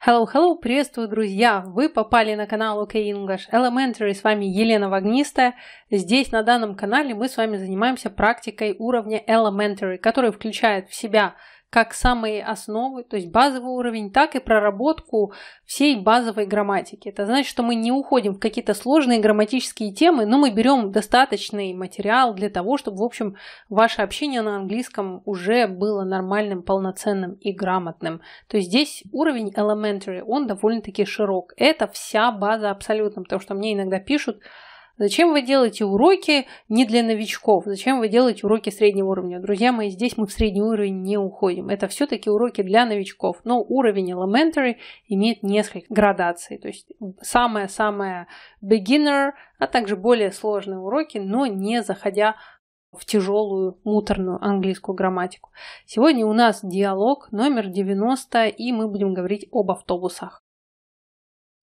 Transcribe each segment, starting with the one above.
Hello, hello, приветствую, друзья! Вы попали на канал OK English Elementary, с вами Елена Вагнистая. Здесь, на данном канале, мы с вами занимаемся практикой уровня Elementary, который включает в себя как самые основы, то есть базовый уровень, так и проработку всей базовой грамматики. Это значит, что мы не уходим в какие-то сложные грамматические темы, но мы берем достаточный материал для того, чтобы, в общем, ваше общение на английском уже было нормальным, полноценным и грамотным. То есть здесь уровень elementary, он довольно-таки широк. Это вся база абсолютно, потому что мне иногда пишут, Зачем вы делаете уроки не для новичков? Зачем вы делаете уроки среднего уровня? Друзья мои, здесь мы в средний уровень не уходим. Это все-таки уроки для новичков. Но уровень Elementary имеет несколько градаций. То есть самое-самое beginner, а также более сложные уроки, но не заходя в тяжелую, муторную английскую грамматику. Сегодня у нас диалог номер 90, и мы будем говорить об автобусах.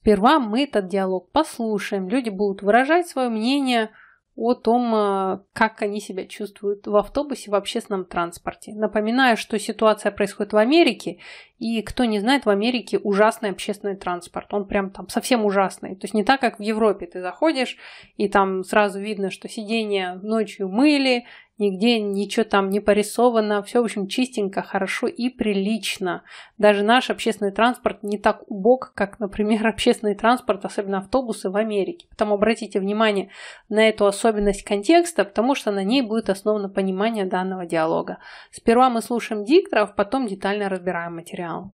Сперва мы этот диалог послушаем, люди будут выражать свое мнение о том, э, как они себя чувствуют в автобусе, в общественном транспорте. Напоминаю, что ситуация происходит в Америке, и кто не знает, в Америке ужасный общественный транспорт. Он прям там совсем ужасный. То есть не так, как в Европе. Ты заходишь, и там сразу видно, что сиденья ночью мыли, нигде ничего там не порисовано, все, в общем, чистенько, хорошо и прилично. Даже наш общественный транспорт не так убог, как, например, общественный транспорт, особенно автобусы в Америке. Поэтому обратите внимание на эту особенность контекста, потому что на ней будет основано понимание данного диалога. Сперва мы слушаем дикторов, потом детально разбираем материал.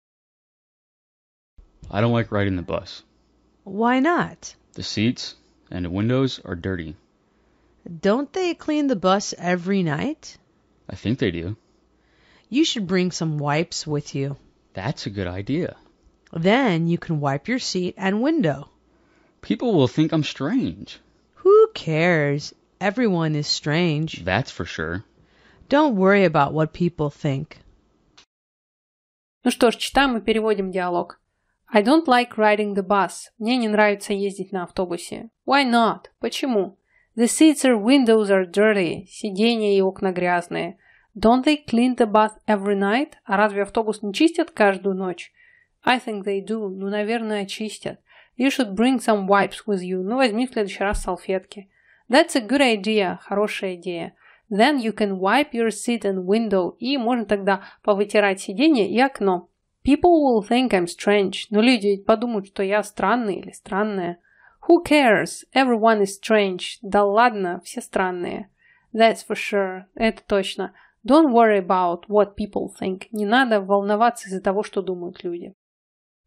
I don't like riding the bus. Why not? The seats and the windows are dirty. Don't they clean the bus every night? I think they do. You should bring some wipes with you. That's a good idea. Then you can wipe your seat and window. People will think I'm strange. Who cares? Everyone is strange. That's for sure. Don't worry about what people think. Ну что ж, читаем и переводим диалог. I don't like riding the bus. Мне не нравится ездить на автобусе. Why not? Почему? The seats or windows are dirty, сиденья и окна грязные. Don't they clean the bus every night? А разве автобус не чистят каждую ночь? I think they do. Ну, наверное, чистят. You should bring some wipes with you. Ну, возьми в следующий раз салфетки. That's a good idea. Хорошая идея. Then you can wipe your seat and window. И можно тогда повытирать сиденье и окно. People will think I'm strange. Но люди ведь подумают, что я странный или странная. Who cares? Everyone is strange. Да ладно, все странные. That's for sure. Это точно. Don't worry about what people think. Не надо волноваться из-за того, что думают люди.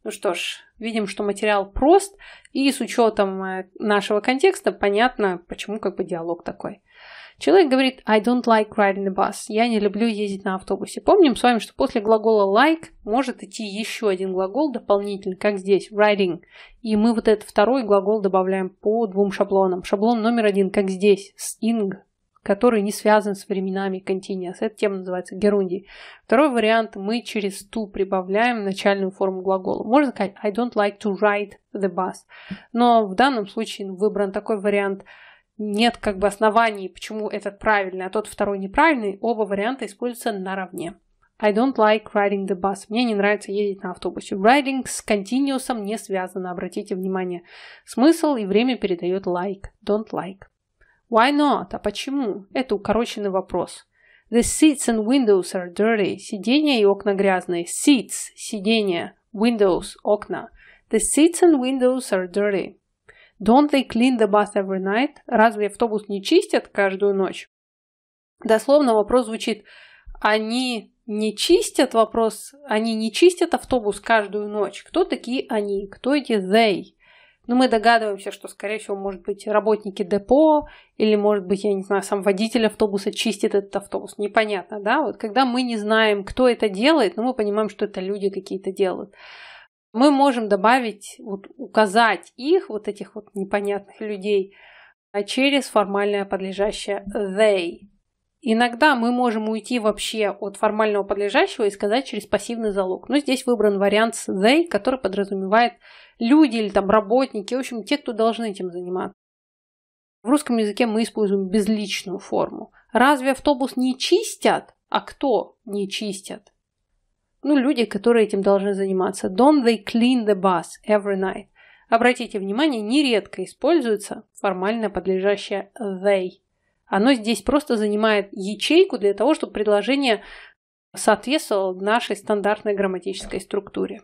Ну что ж, видим, что материал прост, и с учетом э, нашего контекста понятно, почему как бы диалог такой. Человек говорит I don't like riding the bus. Я не люблю ездить на автобусе. Помним с вами, что после глагола like может идти еще один глагол дополнительный, как здесь, riding. И мы вот этот второй глагол добавляем по двум шаблонам. Шаблон номер один, как здесь, sing, который не связан с временами continuous. Эта тема называется герундий. Второй вариант, мы через to прибавляем начальную форму глагола. Можно сказать I don't like to ride the bus. Но в данном случае выбран такой вариант – нет как бы оснований, почему этот правильный, а тот второй неправильный, оба варианта используются наравне. I don't like riding the bus. Мне не нравится ездить на автобусе. Riding с continuous не связано, обратите внимание. Смысл и время передает like, don't like. Why not? А почему? Это укороченный вопрос. The seats and windows are dirty. Сиденья и окна грязные. Seats – сиденья, windows – окна. The seats and windows are dirty. Don't they clean the bus every night? Разве автобус не чистят каждую ночь? Дословно вопрос звучит, они не чистят вопрос, они не чистят автобус каждую ночь. Кто такие они? Кто эти they? Но ну, мы догадываемся, что, скорее всего, может быть, работники депо или, может быть, я не знаю, сам водитель автобуса чистит этот автобус. Непонятно, да? Вот когда мы не знаем, кто это делает, но мы понимаем, что это люди какие-то делают мы можем добавить, вот, указать их, вот этих вот непонятных людей, а, через формальное подлежащее they. Иногда мы можем уйти вообще от формального подлежащего и сказать через пассивный залог. Но здесь выбран вариант с they, который подразумевает люди или там работники, в общем, те, кто должны этим заниматься. В русском языке мы используем безличную форму. Разве автобус не чистят? А кто не чистят? ну, люди, которые этим должны заниматься. Don't they clean the bus every night? Обратите внимание, нередко используется формально подлежащее they. Оно здесь просто занимает ячейку для того, чтобы предложение соответствовало нашей стандартной грамматической структуре.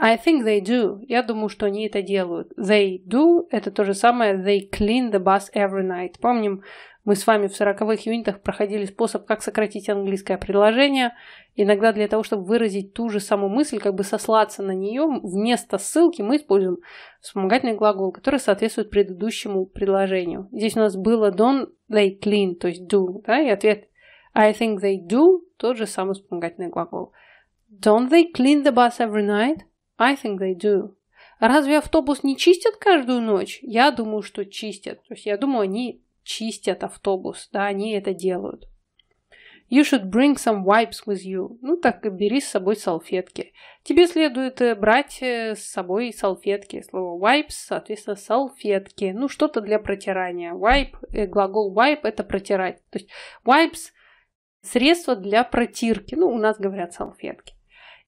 I think they do. Я думаю, что они это делают. They do – это то же самое they clean the bus every night. Помним мы с вами в сороковых юнитах проходили способ, как сократить английское предложение, иногда для того, чтобы выразить ту же самую мысль, как бы сослаться на нее, вместо ссылки мы используем вспомогательный глагол, который соответствует предыдущему предложению. Здесь у нас было don't, they clean, то есть do, да, и ответ I think they do, тот же самый вспомогательный глагол. Don't they clean the bus every night? I think they do. Разве автобус не чистят каждую ночь? Я думаю, что чистят. То есть я думаю, они чистят автобус, да, они это делают. You should bring some wipes with you. Ну так и бери с собой салфетки. Тебе следует э, брать э, с собой салфетки. Слово wipes, соответственно, салфетки. Ну что-то для протирания. Wipe, э, глагол wipe это протирать. То есть wipes средство для протирки. Ну у нас говорят салфетки.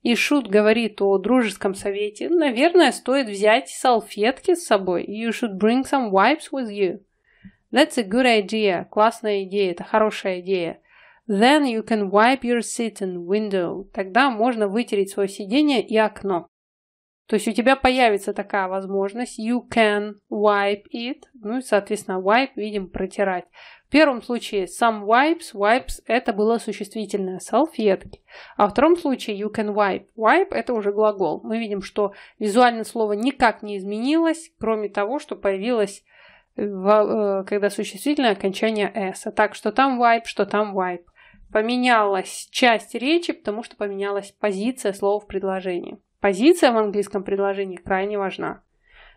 И Шут говорит о дружеском совете. Наверное, стоит взять салфетки с собой. You should bring some wipes with you. That's a good idea. Классная идея. Это хорошая идея. Then you can wipe your seat and window. Тогда можно вытереть свое сиденье и окно. То есть у тебя появится такая возможность. You can wipe it. Ну и, соответственно, wipe, видим, протирать. В первом случае some wipes, wipes – это было существительное, салфетки. А в втором случае you can wipe. Wipe – это уже глагол. Мы видим, что визуально слово никак не изменилось, кроме того, что появилось Э, когда существительное окончание s, а так, что там wipe, что там wipe, Поменялась часть речи, потому что поменялась позиция слова в предложении. Позиция в английском предложении крайне важна.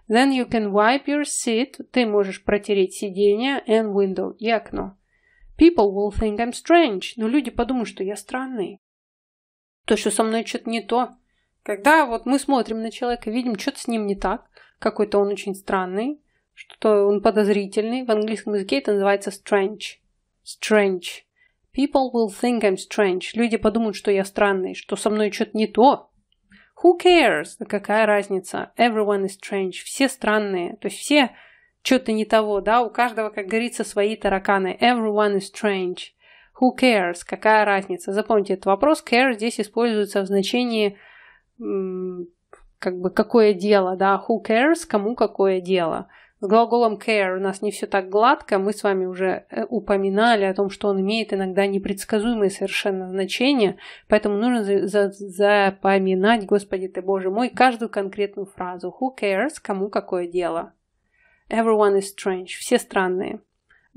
Then you can wipe your seat. Ты можешь протереть сиденье and window и окно. People will think I'm strange. Но люди подумают, что я странный. То, что со мной что-то не то. Когда вот мы смотрим на человека, видим, что-то с ним не так, какой-то он очень странный, что он подозрительный. В английском языке это называется strange. Strange. People will think I'm strange. Люди подумают, что я странный, что со мной что-то не то. Who cares? какая разница? Everyone is strange. Все странные. То есть все что-то не того, да? У каждого, как говорится, свои тараканы. Everyone is strange. Who cares? Какая разница? Запомните этот вопрос. Care здесь используется в значении как бы какое дело, да? Who cares? Кому какое дело? С глаголом care у нас не все так гладко. Мы с вами уже э, упоминали о том, что он имеет иногда непредсказуемые совершенно значения, поэтому нужно за за запоминать, Господи ты Боже мой, каждую конкретную фразу. Who cares? Кому какое дело? Everyone is strange. Все странные.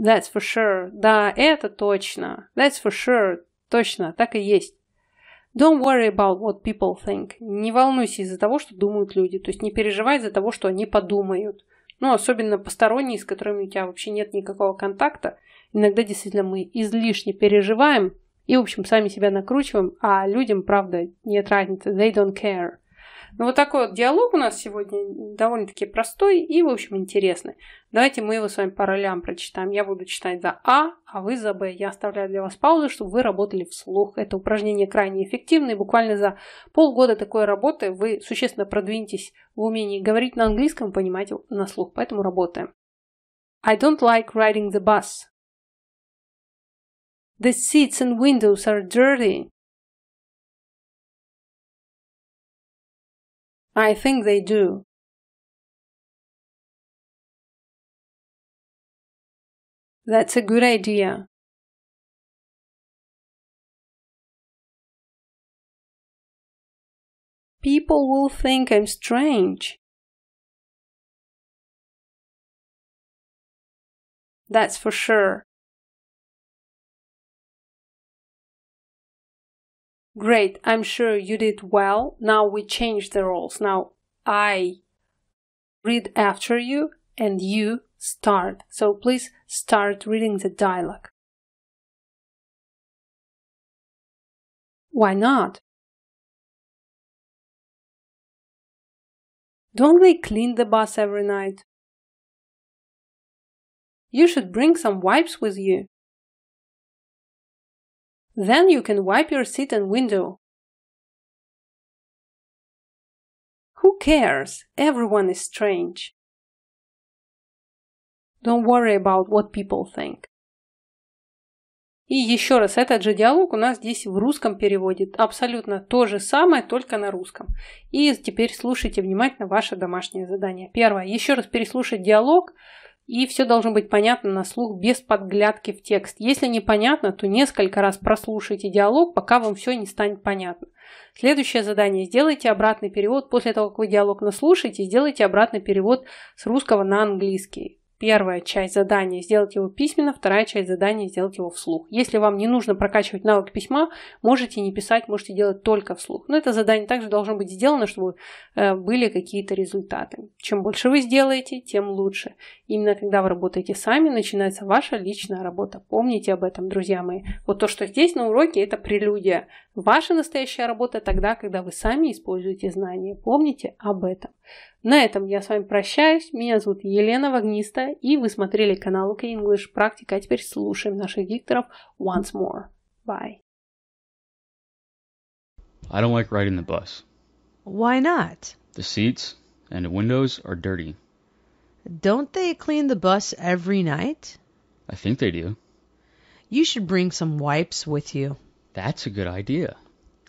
That's for sure. Да, это точно. That's for sure. Точно, так и есть. Don't worry about what people think. Не волнуйся из-за того, что думают люди. То есть не переживай из-за того, что они подумают. Ну, особенно посторонние, с которыми у тебя вообще нет никакого контакта. Иногда действительно мы излишне переживаем и, в общем, сами себя накручиваем, а людям, правда, нет разницы. They don't care. Ну, вот такой вот диалог у нас сегодня довольно-таки простой и, в общем, интересный. Давайте мы его с вами по ролям прочитаем. Я буду читать за А, а вы за Б. Я оставляю для вас паузу, чтобы вы работали вслух. Это упражнение крайне эффективно, и буквально за полгода такой работы вы существенно продвинетесь в умении говорить на английском, понимать его на слух. Поэтому работаем. I don't like riding the bus. The seats and windows are dirty. I think they do. That's a good idea. People will think I'm strange. That's for sure. Great, I'm sure you did well. Now we change the roles. Now I read after you and you start. So please start reading the dialogue. Why not? Don't they clean the bus every night? You should bring some wipes with you. Then you can wipe your seat and window. Who cares? Everyone is strange. Don't worry about what people think. И еще раз, этот же диалог у нас здесь в русском переводит Абсолютно то же самое, только на русском. И теперь слушайте внимательно ваше домашнее задание. Первое. Еще раз переслушать диалог и все должно быть понятно на слух без подглядки в текст. Если непонятно, то несколько раз прослушайте диалог, пока вам все не станет понятно. Следующее задание. Сделайте обратный перевод. После того, как вы диалог наслушаете, сделайте обратный перевод с русского на английский. Первая часть задания – сделать его письменно, вторая часть задания – сделать его вслух. Если вам не нужно прокачивать навык письма, можете не писать, можете делать только вслух. Но это задание также должно быть сделано, чтобы э, были какие-то результаты. Чем больше вы сделаете, тем лучше. Именно когда вы работаете сами, начинается ваша личная работа. Помните об этом, друзья мои. Вот то, что здесь на уроке, это прелюдия. Ваша настоящая работа тогда, когда вы сами используете знания. Помните об этом. На этом я с вами прощаюсь. Меня зовут Елена Вагниста, и вы смотрели канал OK English Практика. А теперь слушаем наших дикторов once more. Bye. I don't like riding the bus. Why not? The seats and the windows are dirty. Don't they clean the bus every night? I think they do. You should bring some wipes with you. That's a good idea.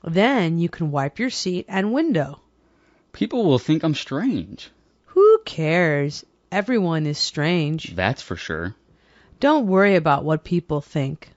Then you can wipe your seat and window. People will think I'm strange. Who cares? Everyone is strange. That's for sure. Don't worry about what people think.